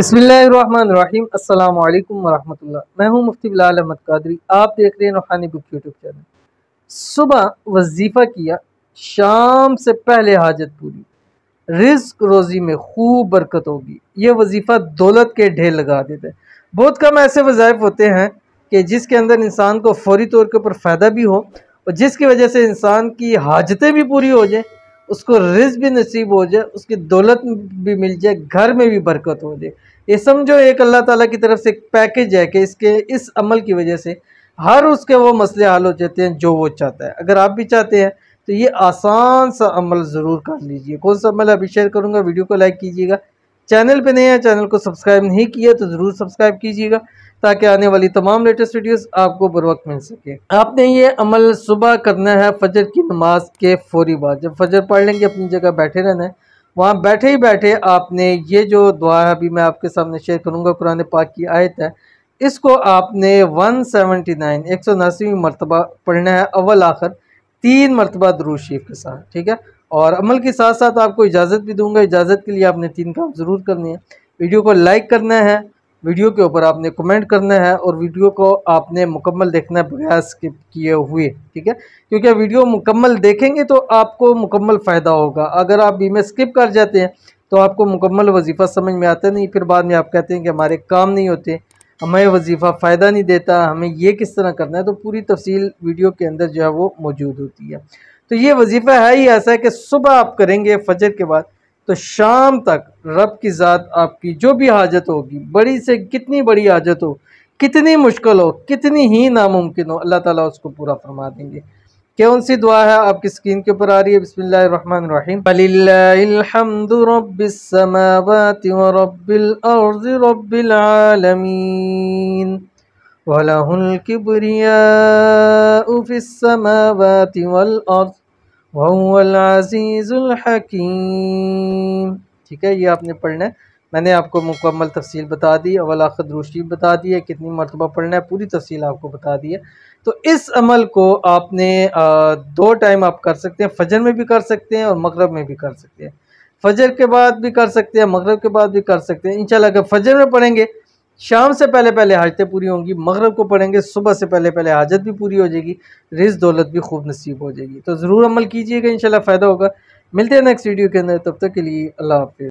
बसमीम अल्लाम वरहमल मैं हूं मुफ्ती बिलाल अहमद कादरी आप देख रहे हैं रूहानी बुक यूट्यूब चैनल सुबह वजीफ़ा किया शाम से पहले हाजत पूरी रिस्क रोज़ी में खूब बरकत होगी ये वजीफ़ा दौलत के ढेर लगा देता है बहुत कम ऐसे वज़ायफ़ होते हैं कि जिसके अंदर इंसान को फौरी तौर के ऊपर फ़ायदा भी हो और जिसकी वजह से इंसान की हाजतें भी पूरी हो जाएँ उसको रिज भी नसीब हो जाए उसकी दौलत भी मिल जाए घर में भी बरकत हो जाए ये समझो एक अल्लाह ताला की तरफ से एक पैकेज है कि इसके इस अमल की वजह से हर उसके वो मसले हल हो जाते हैं जो वो चाहता है अगर आप भी चाहते हैं तो ये आसान सा अमल ज़रूर कर लीजिए कौन सा अमल अभी शेयर करूँगा वीडियो को लाइक कीजिएगा चैनल पे नए हैं चैनल को सब्सक्राइब नहीं किया तो ज़रूर सब्सक्राइब कीजिएगा ताकि आने वाली तमाम लेटेस्ट वीडियोस आपको बर वक्त मिल सके आपने ये अमल सुबह करना है फजर की नमाज के फौरी बाद जब फजर पढ़ लेंगे अपनी जगह बैठे रहना है वहाँ बैठे ही बैठे आपने ये जो दुआ है अभी मैं आपके सामने शेयर करूँगा कुरान पाक की आयत है इसको आपने वन सेवेंटी नाइन एक सौ मरतबा पढ़ना है अव्वल आखिर तीन मरतबा दरूज शरीफ के साथ ठीक है और अमल के साथ साथ आपको इजाज़त भी दूंगा इजाज़त के लिए आपने तीन काम ज़रूर करनी है वीडियो को लाइक करना है वीडियो के ऊपर आपने कमेंट करना है और वीडियो को आपने मुकम्मल देखना बगैर स्किप किए हुए ठीक है क्योंकि वीडियो मुकम्मल देखेंगे तो आपको मुकम्मल फ़ायदा होगा अगर आप बीमे स्किप कर जाते हैं तो आपको मुकम्मल वजीफ़ा समझ में आता नहीं फिर बाद में आप कहते हैं कि हमारे काम नहीं होते हमें वजीफ़ा फ़ायदा नहीं देता हमें ये किस तरह करना है तो पूरी तफसील वीडियो के अंदर जो है वो मौजूद होती है तो ये वजीफ़ा है ही ऐसा है कि सुबह आप करेंगे फजर के बाद तो शाम तक रब की ज़ात आपकी जो भी हाजत होगी बड़ी से कितनी बड़ी हाजत हो कितनी मुश्किल हो कितनी ही नामुमकिन हो अल्लाह ताला उसको पूरा फरमा देंगे कौन सी दुआ है आपकी स्क्रीन के ऊपर आ रही है बिस्मिल्लाहिर्रहमानिर्रहीम वलहुल्किबरियाफ़िसमावती वलअर्ज़ ठीक है ये आपने पढ़ना है मैंने आपको मुकम्मल तफसील बता दी अवल आखिर दूसरी बता दी है कितनी मरतबा पढ़ना है पूरी तफसील आपको बता दी है तो इस अमल को आपने दो टाइम आप कर सकते हैं फजर में भी कर सकते हैं और मगरब में भी कर सकते हैं फजर के बाद भी कर सकते हैं मगरब के बाद भी कर सकते हैं इंशाल्लाह अगर फजर में पढ़ेंगे शाम से पहले पहले हाजतें पूरी होंगी मगरब को पढ़ेंगे सुबह से पहले पहले हाजत भी पूरी हो जाएगी रिज दौलत भी खूब नसीब हो जाएगी तो ज़रूर अमल कीजिएगा इंशाल्लाह फ़ायदा होगा मिलते हैं नेक्स्ट वीडियो के अंदर तब तक के लिए अल्लाह हाफि